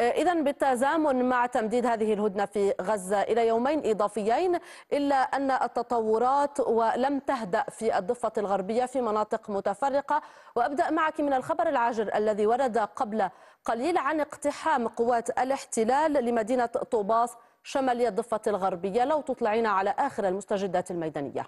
آه، إذا بالتزامن مع تمديد هذه الهدنة في غزة إلى يومين إضافيين إلا أن التطورات ولم تهدأ في الضفة الغربية في مناطق متفرقة وأبدأ معك من الخبر العاجل الذي ورد قبل قليل عن اقتحام قوات الاحتلال لمدينة طوباس شمالية الضفة الغربية لو تطلعين على آخر المستجدات الميدانية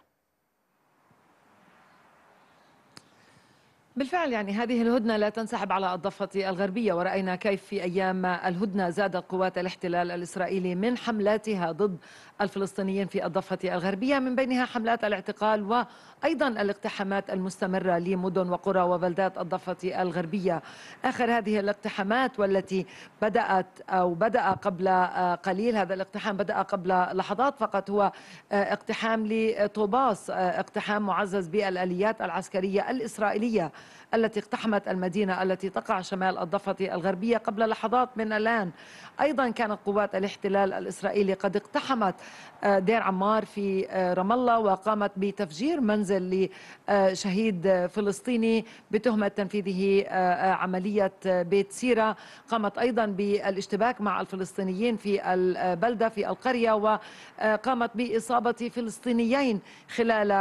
بالفعل يعني هذه الهدنة لا تنسحب على الضفة الغربية ورأينا كيف في أيام الهدنة زادت قوات الاحتلال الإسرائيلي من حملاتها ضد الفلسطينيين في الضفة الغربية من بينها حملات الاعتقال وأيضا الاقتحامات المستمرة لمدن وقرى وبلدات الضفة الغربية آخر هذه الاقتحامات والتي بدأت أو بدأ قبل قليل هذا الاقتحام بدأ قبل لحظات فقط هو اقتحام لطوباس اقتحام معزز بالآليات العسكرية الإسرائيلية التي اقتحمت المدينة التي تقع شمال الضفة الغربية قبل لحظات من الآن أيضا كانت قوات الاحتلال الإسرائيلي قد اقتحمت آه، دير عمار في آه، رام الله وقامت بتفجير منزل لشهيد فلسطيني بتهمة تنفيذه آه، عملية بيت سيرة قامت أيضا بالاشتباك مع الفلسطينيين في البلدة في القرية وقامت بإصابة فلسطينيين خلال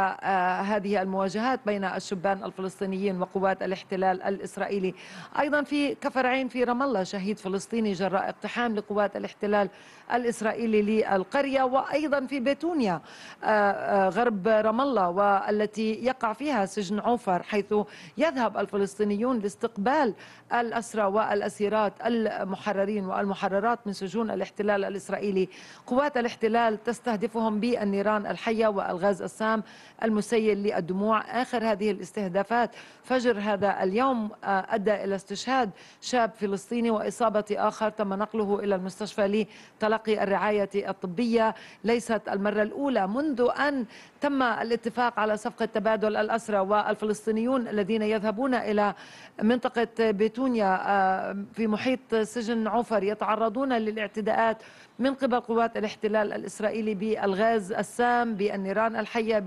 هذه المواجهات بين الشبان الفلسطينيين وقوات قوات الاحتلال الإسرائيلي أيضا في كفرعين في رام الله شهيد فلسطيني جراء اقتحام لقوات الاحتلال الإسرائيلي للقرية وأيضا في بيتونيا آه، آه، غرب رام الله والتي يقع فيها سجن عوفر حيث يذهب الفلسطينيون لاستقبال الأسرى والأسيرات المحررين والمحررات من سجون الاحتلال الإسرائيلي قوات الاحتلال تستهدفهم بالنيران الحية والغاز السام المسيل للدموع آخر هذه الاستهدافات فجر فجر هذا اليوم آه، أدى إلى استشهاد شاب فلسطيني وإصابة آخر تم نقله إلى المستشفى لتلقي الرعاية الطبية ليست المرة الأولى منذ أن تم الاتفاق على صفقة تبادل الأسرى والفلسطينيون الذين يذهبون إلى منطقة بيتونيا آه، في محيط سجن عفر يتعرضون للاعتداءات من قبل قوات الاحتلال الإسرائيلي بالغاز السام بالنيران الحية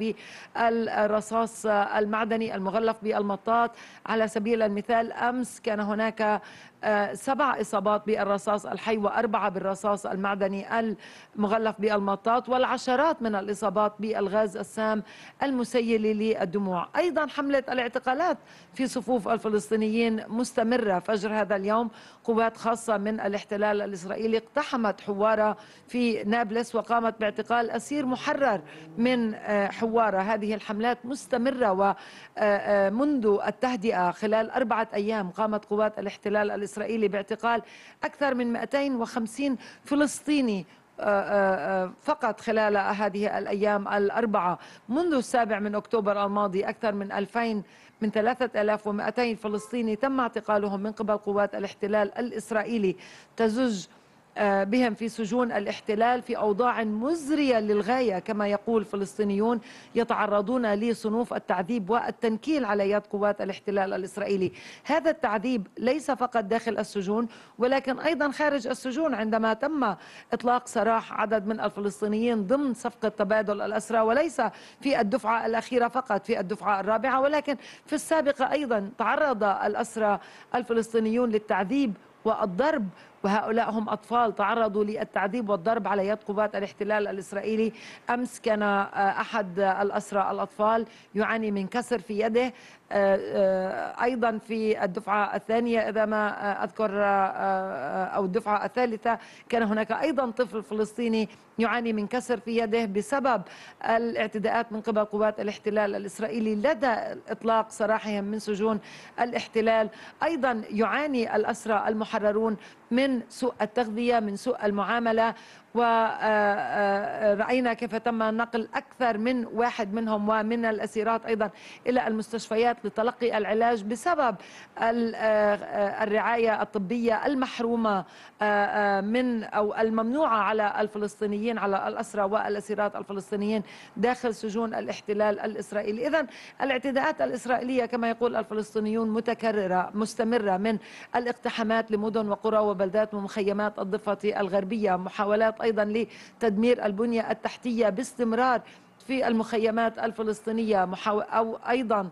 بالرصاص المعدني المغلف بالمطار الإصابات على سبيل المثال أمس كان هناك آه، سبع إصابات بالرصاص الحي وأربعة بالرصاص المعدني المغلف بالمطاط والعشرات من الإصابات بالغاز السام المسيل للدموع أيضا حملة الاعتقالات في صفوف الفلسطينيين مستمرة فجر هذا اليوم قوات خاصة من الاحتلال الإسرائيلي اقتحمت حوارة في نابلس وقامت باعتقال أسير محرر من آه، حوارة هذه الحملات مستمرة ومنذ آه، التهدئة خلال أربعة أيام قامت قوات الاحتلال الإسرائيلي باعتقال أكثر من 250 فلسطيني آه، آه، آه، فقط خلال هذه الأيام الأربعة منذ السابع من أكتوبر الماضي أكثر من 2000 من 3200 فلسطيني تم اعتقالهم من قبل قوات الاحتلال الإسرائيلي تزج آه، بهم في سجون الاحتلال في أوضاع مزرية للغاية كما يقول فلسطينيون يتعرضون لصنوف التعذيب والتنكيل على يد قوات الاحتلال الإسرائيلي هذا التعذيب ليس فقط داخل السجون ولكن أيضا خارج السجون عندما تم إطلاق سراح عدد من الفلسطينيين ضمن صفقة تبادل الأسرى وليس في الدفعة الأخيرة فقط في الدفعة الرابعة ولكن في السابقة أيضا تعرض الأسرى الفلسطينيون للتعذيب والضرب وهؤلاء هم أطفال تعرضوا للتعذيب والضرب على يد قوات الاحتلال الإسرائيلي أمس كان آه، أحد آه، الأسرى الأطفال يعاني من كسر في يده آه، أيضا في الدفعة الثانية إذا ما أذكر أو الدفعة الثالثة كان هناك أيضا طفل فلسطيني يعاني من كسر في يده بسبب الاعتداءات من قبل قوات الاحتلال الإسرائيلي لدى إطلاق سراحهم من سجون الاحتلال أيضا يعاني الأسرى المحررون من من سوء التغذيه من سوء المعامله ورأينا آه، آه، آه، كيف تم نقل أكثر من واحد منهم ومن الأسيرات أيضا إلى المستشفيات لتلقي العلاج بسبب الرعاية الطبية المحرومة من أو الممنوعة على الفلسطينيين على الأسرى والأسيرات الفلسطينيين داخل سجون الاحتلال الإسرائيلي إذا الاعتداءات الإسرائيلية كما يقول الفلسطينيون متكررة مستمرة من الاقتحامات لمدن وقرى وبلدات ومخيمات الضفة الغربية محاولات أيضا لتدمير البنية التحتية باستمرار في المخيمات الفلسطينية أو أيضا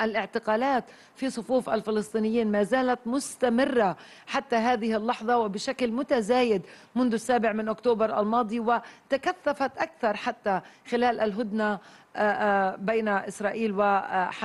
الاعتقالات في صفوف الفلسطينيين ما زالت مستمرة حتى هذه اللحظة وبشكل متزايد منذ السابع من أكتوبر الماضي وتكثفت أكثر حتى خلال الهدنة آه، آه، بين إسرائيل وحماس